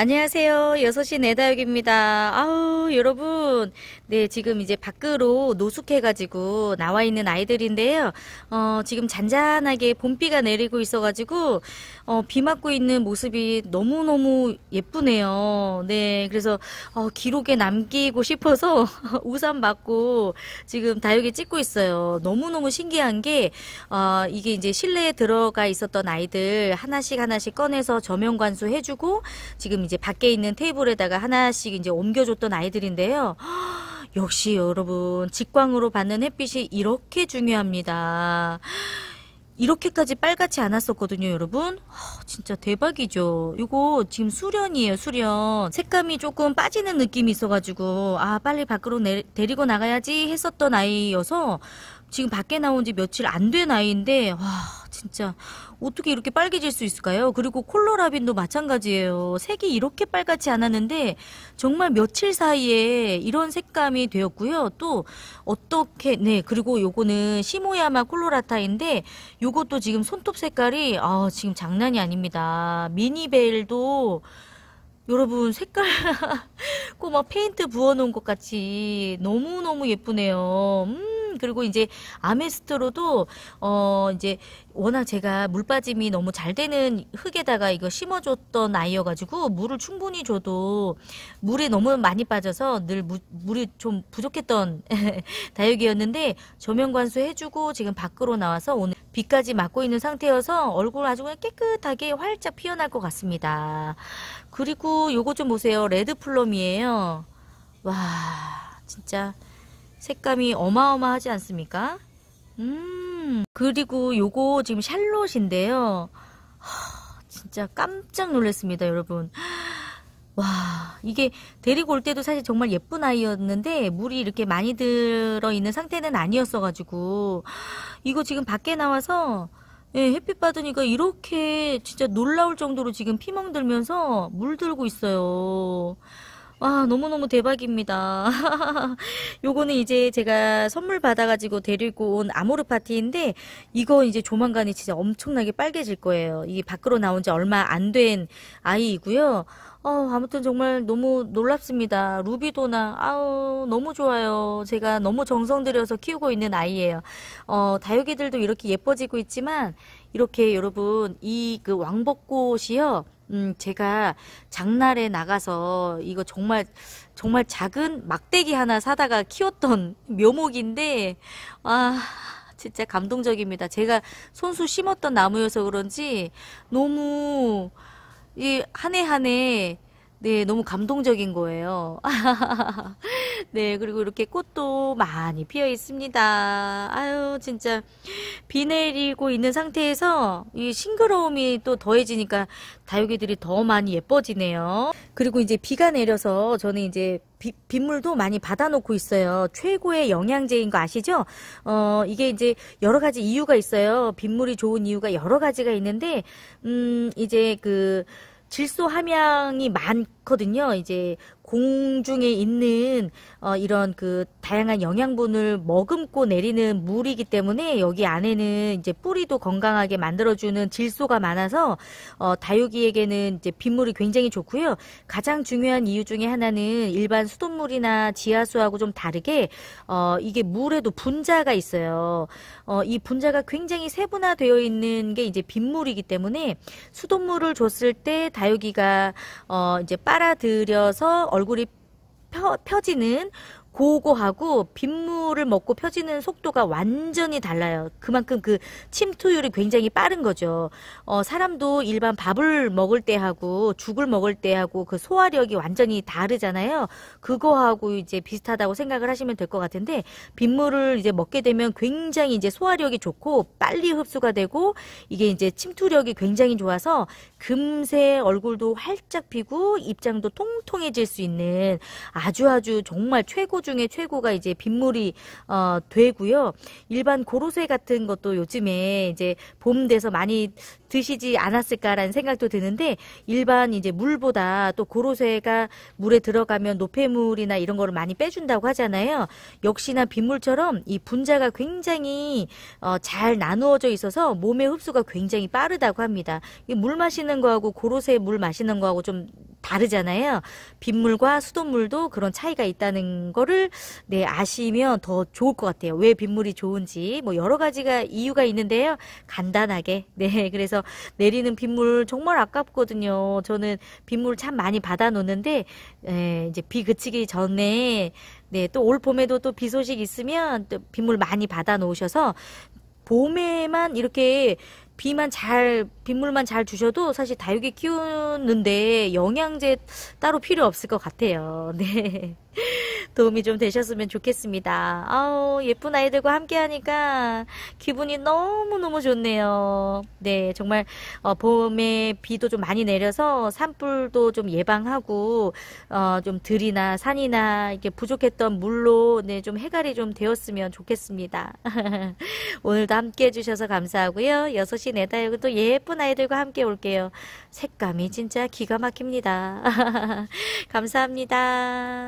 안녕하세요. 6시 내다육입니다. 아우, 여러분. 네, 지금 이제 밖으로 노숙해가지고 나와 있는 아이들인데요. 어, 지금 잔잔하게 봄비가 내리고 있어가지고, 어, 비 맞고 있는 모습이 너무너무 예쁘네요. 네, 그래서, 어, 기록에 남기고 싶어서 우산 받고 지금 다육이 찍고 있어요. 너무너무 신기한 게, 어, 이게 이제 실내에 들어가 있었던 아이들 하나씩 하나씩 꺼내서 저면 관수해주고, 지금 이제 밖에 있는 테이블에다가 하나씩 이제 옮겨줬던 아이들인데요. 역시 여러분 직광으로 받는 햇빛이 이렇게 중요합니다. 이렇게까지 빨갛지 않았었거든요, 여러분. 허, 진짜 대박이죠. 이거 지금 수련이에요, 수련. 색감이 조금 빠지는 느낌이 있어가지고 아 빨리 밖으로 내, 데리고 나가야지 했었던 아이여서 지금 밖에 나온 지 며칠 안 된 아이인데 와. 진짜 어떻게 이렇게 빨개질 수 있을까요? 그리고 콜로라빈도 마찬가지예요. 색이 이렇게 빨갛지 않았는데 정말 며칠 사이에 이런 색감이 되었고요. 또 어떻게 네 그리고 요거는 시모야마 콜로라타인데 요것도 지금 손톱 색깔이 아 지금 장난이 아닙니다. 미니벨도 여러분 색깔 꼭막 페인트 부어놓은 것 같이 너무너무 예쁘네요. 음. 그리고 이제 아메스트로도 어 이제 워낙 제가 물 빠짐이 너무 잘 되는 흙에다가 이거 심어줬던 아이여가지고 물을 충분히 줘도 물에 너무 많이 빠져서 늘 무, 물이 좀 부족했던 다육이였는데 조명 관수해주고 지금 밖으로 나와서 오늘 비까지 맞고 있는 상태여서 얼굴 아주 그냥 깨끗하게 활짝 피어날 것 같습니다. 그리고 요거 좀 보세요. 레드 플럼이에요. 와 진짜 색감이 어마어마하지 않습니까? 음 그리고 요거 지금 샬롯인데요. 하, 진짜 깜짝 놀랐습니다 여러분. 와 이게 데리고 올 때도 사실 정말 예쁜 아이였는데 물이 이렇게 많이 들어있는 상태는 아니었어가지고 이거 지금 밖에 나와서 예, 햇빛 받으니까 이렇게 진짜 놀라울 정도로 지금 피멍 들면서 물 들고 있어요. 와, 아, 너무너무 대박입니다. 요거는 이제 제가 선물 받아가지고 데리고 온 아모르 파티인데, 이거 이제 조만간에 진짜 엄청나게 빨개질 거예요. 이게 밖으로 나온 지 얼마 안 된 아이이고요. 어, 아무튼 정말 너무 놀랍습니다. 루비도나, 아우, 너무 좋아요. 제가 너무 정성 들여서 키우고 있는 아이예요. 어, 다육이들도 이렇게 예뻐지고 있지만, 이렇게 여러분, 이 그 왕벚꽃이요. 음, 제가 장날에 나가서 이거 정말, 정말 작은 막대기 하나 사다가 키웠던 묘목인데, 아. 진짜 감동적입니다. 제가 손수 심었던 나무여서 그런지 너무 이한해 한 해 네, 너무 감동적인 거예요. 네, 그리고 이렇게 꽃도 많이 피어 있습니다. 아유, 진짜 비 내리고 있는 상태에서 이 싱그러움이 또 더해지니까 다육이들이 더 많이 예뻐지네요. 그리고 이제 비가 내려서 저는 이제 비, 빗물도 많이 받아놓고 있어요. 최고의 영양제인 거 아시죠? 어, 이게 이제 여러 가지 이유가 있어요. 빗물이 좋은 이유가 여러 가지가 있는데, 음, 이제 그 질소 함양이 많고, 않거든요. 이제 공중에 있는 어, 이런 그 다양한 영양분을 머금고 내리는 물이기 때문에 여기 안에는 이제 뿌리도 건강하게 만들어주는 질소가 많아서 어, 다육이에게는 이제 빗물이 굉장히 좋고요. 가장 중요한 이유 중에 하나는 일반 수돗물이나 지하수하고 좀 다르게 어, 이게 물에도 분자가 있어요. 어, 이 분자가 굉장히 세분화되어 있는 게 이제 빗물이기 때문에 수돗물을 줬을 때 다육이가 어, 이제 빠 빨아들여서 얼굴이 펴, 펴지는 고고하고 빗물을 먹고 펴지는 속도가 완전히 달라요. 그만큼 그 침투율이 굉장히 빠른 거죠. 어, 사람도 일반 밥을 먹을 때하고 죽을 먹을 때하고 그 소화력이 완전히 다르잖아요. 그거하고 이제 비슷하다고 생각을 하시면 될 것 같은데 빗물을 이제 먹게 되면 굉장히 이제 소화력이 좋고 빨리 흡수가 되고 이게 이제 침투력이 굉장히 좋아서 금세 얼굴도 활짝 피고 입장도 통통해질 수 있는 아주 아주 정말 최고 최고 중에 최고가 이제 빗물이 어, 되고요. 일반 고로쇠 같은 것도 요즘에 이제 봄 돼서 많이 드시지 않았을까라는 생각도 드는데 일반 이제 물보다 또 고로쇠가 물에 들어가면 노폐물이나 이런 거를 많이 빼준다고 하잖아요. 역시나 빗물처럼 이 분자가 굉장히 어, 잘 나누어져 있어서 몸의 흡수가 굉장히 빠르다고 합니다. 이물 마시는 거하고 고로쇠 물 마시는 거하고 좀 다르잖아요. 빗물과 수돗물도 그런 차이가 있다는 거를 네, 아시면 더 좋을 것 같아요. 왜 빗물이 좋은지 뭐 여러 가지가 이유가 있는데요. 간단하게. 네. 그래서 내리는 빗물 정말 아깝거든요. 저는 빗물 참 많이 받아 놓는데 예, 이제 비 그치기 전에 네, 또 올 봄에도 또 비 소식 있으면 또 빗물 많이 받아 놓으셔서 봄에만 이렇게 비만 잘 빗물만 잘 주셔도 사실 다육이 키우는데 영양제 따로 필요 없을 것 같아요. 네. 도움이 좀 되셨으면 좋겠습니다. 아우, 예쁜 아이들과 함께 하니까 기분이 너무너무 좋네요. 네, 정말 어, 봄에 비도 좀 많이 내려서 산불도 좀 예방하고 어, 좀 들이나 산이나 이렇게 부족했던 물로 네, 좀 해갈이 좀 되었으면 좋겠습니다. 오늘도 함께 해주셔서 감사하고요. 6시 내다역은 또 예쁜 아이들과 함께 올게요. 색감이 진짜 기가 막힙니다. 감사합니다.